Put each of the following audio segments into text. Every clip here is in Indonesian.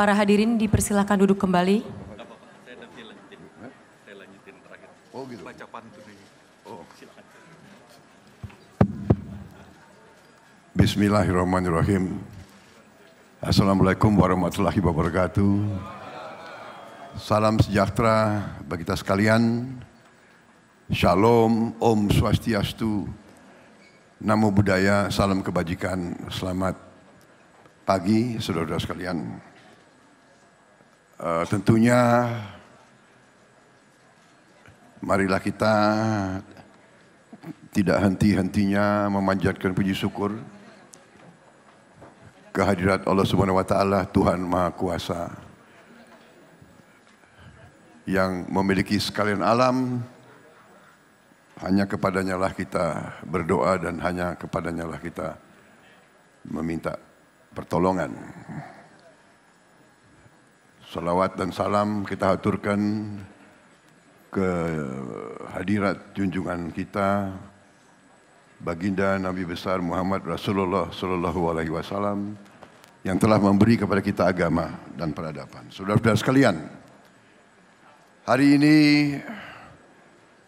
Para hadirin dipersilahkan duduk kembali. Oh, gitu. oh. Bismillahirrahmanirrahim. Assalamualaikum warahmatullahi wabarakatuh. Salam sejahtera bagi kita sekalian. Shalom, Om Swastiastu, Namo Buddhaya, salam kebajikan, selamat pagi saudara-saudara sekalian. Uh, tentunya marilah kita tidak henti-hentinya memanjatkan puji syukur kehadirat Allah Subhanahu wa taala Tuhan Maha Kuasa yang memiliki sekalian alam hanya kepadanya lah kita berdoa dan hanya kepadanya lah kita meminta pertolongan. Salawat dan salam kita haturkan ke hadirat junjungan kita baginda Nabi besar Muhammad Rasulullah sallallahu alaihi wasallam yang telah memberi kepada kita agama dan peradaban. Saudara-saudara sekalian, hari ini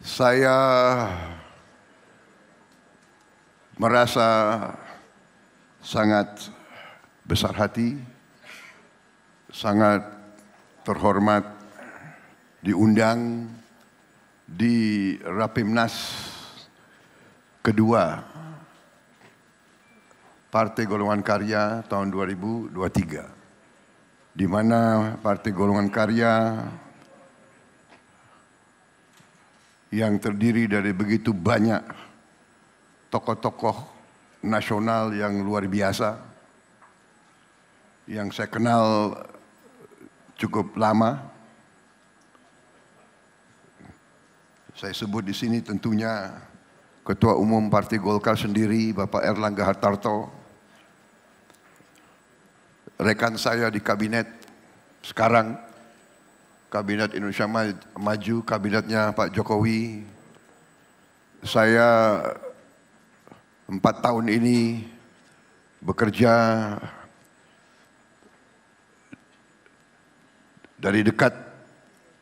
saya merasa sangat besar hati, sangat terhormat diundang di Rapimnas kedua Partai Golongan Karya tahun 2023 di mana Partai Golongan Karya yang terdiri dari begitu banyak tokoh-tokoh nasional yang luar biasa yang saya kenal cukup lama. Saya sebut di sini tentunya Ketua Umum Partai Golkar sendiri, Bapak Erlangga Hartarto, rekan saya di kabinet sekarang, Kabinet Indonesia Maju, kabinetnya Pak Jokowi, saya empat tahun ini bekerja Dari dekat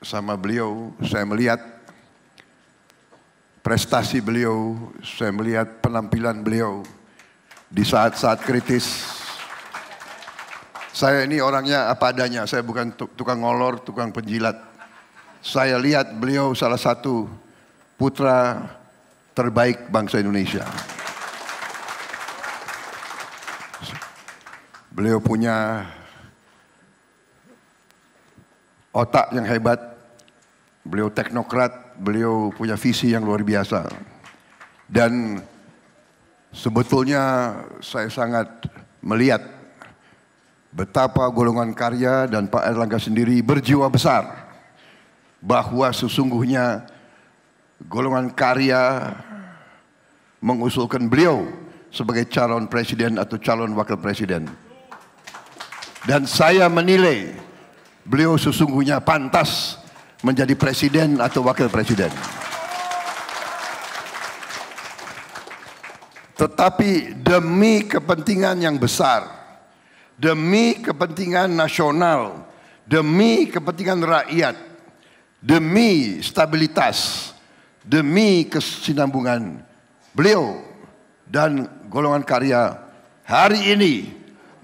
sama beliau, saya melihat prestasi beliau, saya melihat penampilan beliau di saat-saat kritis. Saya ini orangnya apa adanya, saya bukan tukang ngolor, tukang penjilat. Saya lihat beliau salah satu putra terbaik bangsa Indonesia. Beliau punya otak yang hebat, beliau teknokrat, beliau punya visi yang luar biasa. Dan sebetulnya saya sangat melihat betapa golongan karya dan Pak Erlangga sendiri berjiwa besar bahwa sesungguhnya golongan karya mengusulkan beliau sebagai calon presiden atau calon wakil presiden. Dan saya menilai beliau sesungguhnya pantas menjadi presiden atau wakil presiden. Tetapi demi kepentingan yang besar, demi kepentingan nasional, demi kepentingan rakyat, demi stabilitas, demi kesinambungan beliau dan golongan karya hari ini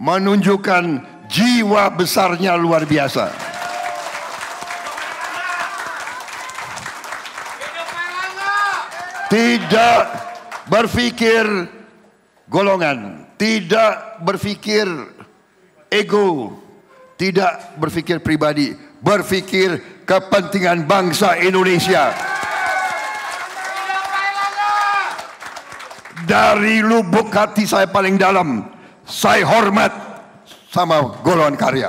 menunjukkan jiwa besarnya luar biasa. Tidak berpikir golongan, tidak berpikir ego, tidak berpikir pribadi, berpikir kepentingan bangsa Indonesia. Dari lubuk hati saya paling dalam, saya hormat sama golongan karya.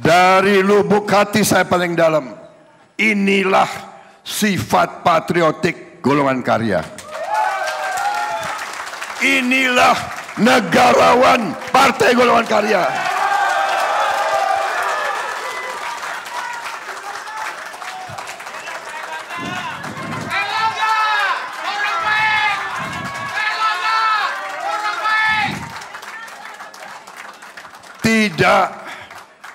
Dari lubuk hati saya paling dalam, inilah sifat patriotik golongan karya. Inilah negarawan partai golongan karya. tidak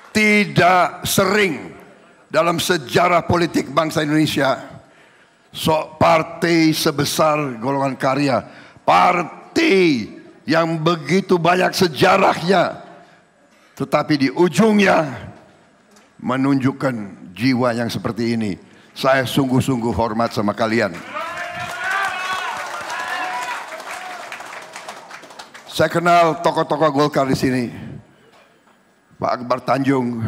tidak sering dalam sejarah politik bangsa Indonesia sok partai sebesar golongan karya partai yang begitu banyak sejarahnya tetapi di ujungnya menunjukkan jiwa yang seperti ini saya sungguh-sungguh hormat sama kalian saya kenal tokoh-tokoh Golkar di sini Pak Akbar Tanjung,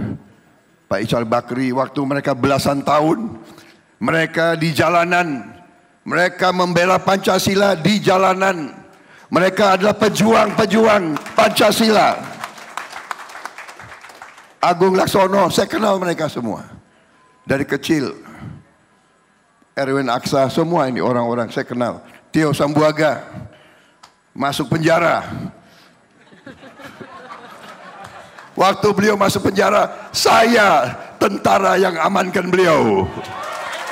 Pak Ical Bakri, waktu mereka belasan tahun, mereka di jalanan, mereka membela Pancasila di jalanan. Mereka adalah pejuang-pejuang Pancasila. Agung Laksono, saya kenal mereka semua. Dari kecil. Erwin Aksa, semua ini orang-orang saya kenal. Tio Sambuaga, masuk penjara. Waktu beliau masuk penjara, saya tentara yang amankan beliau.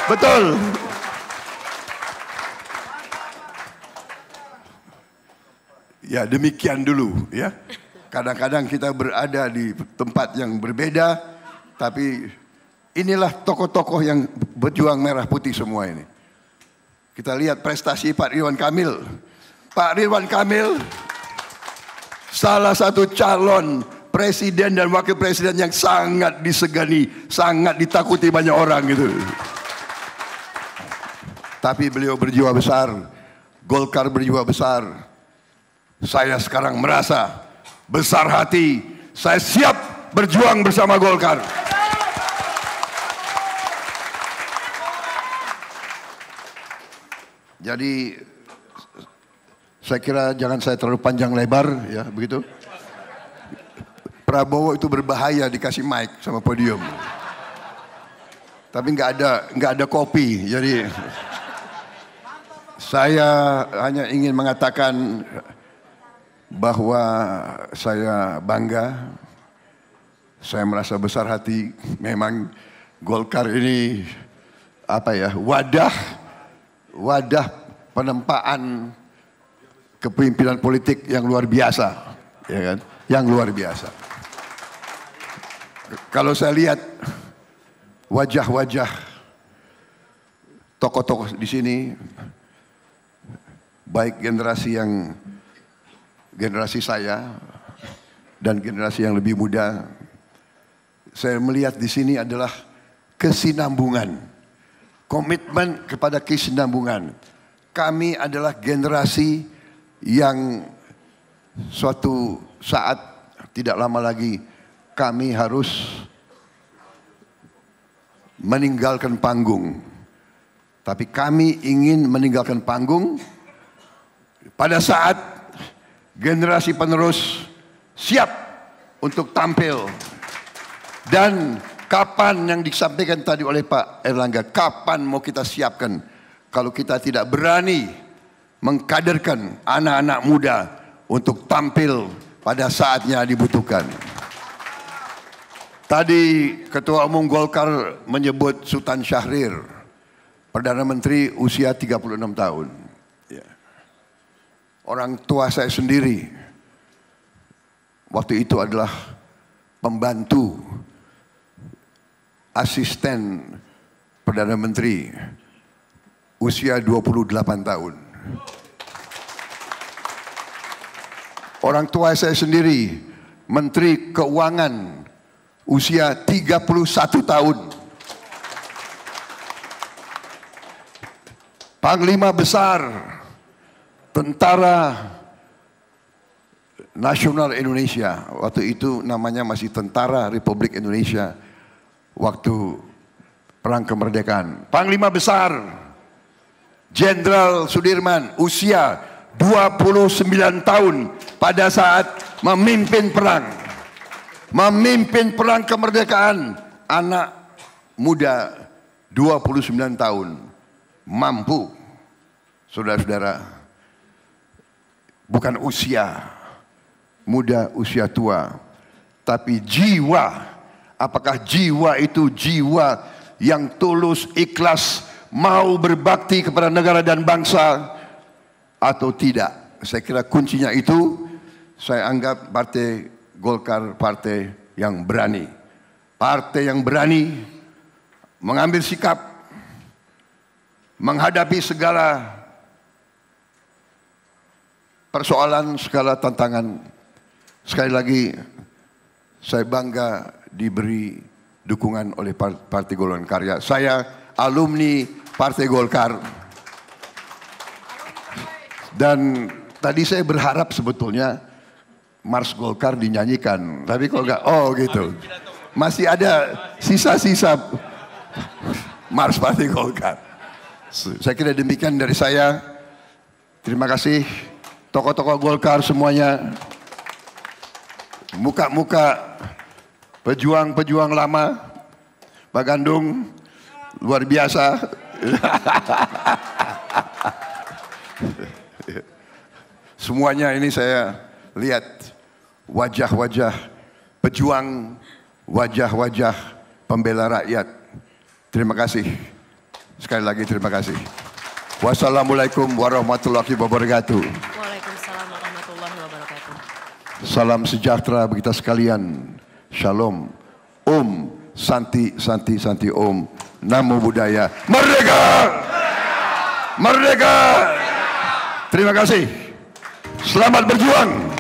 Betul. Ya demikian dulu ya. Kadang-kadang kita berada di tempat yang berbeda, tapi inilah tokoh-tokoh yang berjuang merah putih semua ini. Kita lihat prestasi Pak Ridwan Kamil. Pak Ridwan Kamil salah satu calon presiden dan wakil presiden yang sangat disegani, sangat ditakuti banyak orang gitu. Tapi beliau berjiwa besar, Golkar berjiwa besar. Saya sekarang merasa besar hati, saya siap berjuang bersama Golkar. Jadi saya kira jangan saya terlalu panjang lebar ya begitu. Prabowo itu berbahaya dikasih mic sama podium. Tapi nggak ada nggak ada kopi, jadi saya hanya ingin mengatakan bahwa saya bangga, saya merasa besar hati. Memang Golkar ini apa ya wadah wadah penempaan kepemimpinan politik yang luar biasa, ya kan? Yang luar biasa. Kalau saya lihat wajah-wajah tokoh-tokoh di sini, baik generasi yang generasi saya dan generasi yang lebih muda, saya melihat di sini adalah kesinambungan, komitmen kepada kesinambungan. Kami adalah generasi yang suatu saat tidak lama lagi kami harus meninggalkan panggung. Tapi kami ingin meninggalkan panggung pada saat generasi penerus siap untuk tampil. Dan kapan yang disampaikan tadi oleh Pak Erlangga, kapan mau kita siapkan kalau kita tidak berani mengkaderkan anak-anak muda untuk tampil pada saatnya dibutuhkan. Tadi Ketua Umum Golkar menyebut Sultan Syahrir, Perdana Menteri usia 36 tahun. Ya. Orang tua saya sendiri, waktu itu adalah pembantu, asisten Perdana Menteri, usia 28 tahun. Orang tua saya sendiri, Menteri Keuangan, usia 31 tahun. Panglima besar tentara nasional Indonesia. Waktu itu namanya masih Tentara Republik Indonesia. Waktu Perang Kemerdekaan. Panglima besar Jenderal Sudirman usia 29 tahun pada saat memimpin perang memimpin perang kemerdekaan anak muda 29 tahun mampu saudara-saudara bukan usia muda usia tua tapi jiwa apakah jiwa itu jiwa yang tulus ikhlas mau berbakti kepada negara dan bangsa atau tidak saya kira kuncinya itu saya anggap partai Golkar partai yang berani. Partai yang berani mengambil sikap menghadapi segala persoalan, segala tantangan. Sekali lagi saya bangga diberi dukungan oleh Partai Golongan Karya. Saya alumni Partai Golkar. Dan tadi saya berharap sebetulnya Mars Golkar dinyanyikan. Tapi kok enggak, oh gitu. Masih ada sisa-sisa Mars Partai Golkar. Saya kira demikian dari saya. Terima kasih tokoh-tokoh Golkar semuanya. Muka-muka pejuang-pejuang lama. Pak Gandung, luar biasa. Semuanya ini saya lihat wajah-wajah pejuang, wajah-wajah pembela rakyat. Terima kasih. Sekali lagi terima kasih. Wassalamualaikum warahmatullahi wabarakatuh. Waalaikumsalam warahmatullahi wabarakatuh. Salam sejahtera bagi kita sekalian. Shalom. Om Santi Santi Santi Om. Namo Buddhaya. Merdeka! Merdeka! Merdeka! Terima kasih. Selamat berjuang.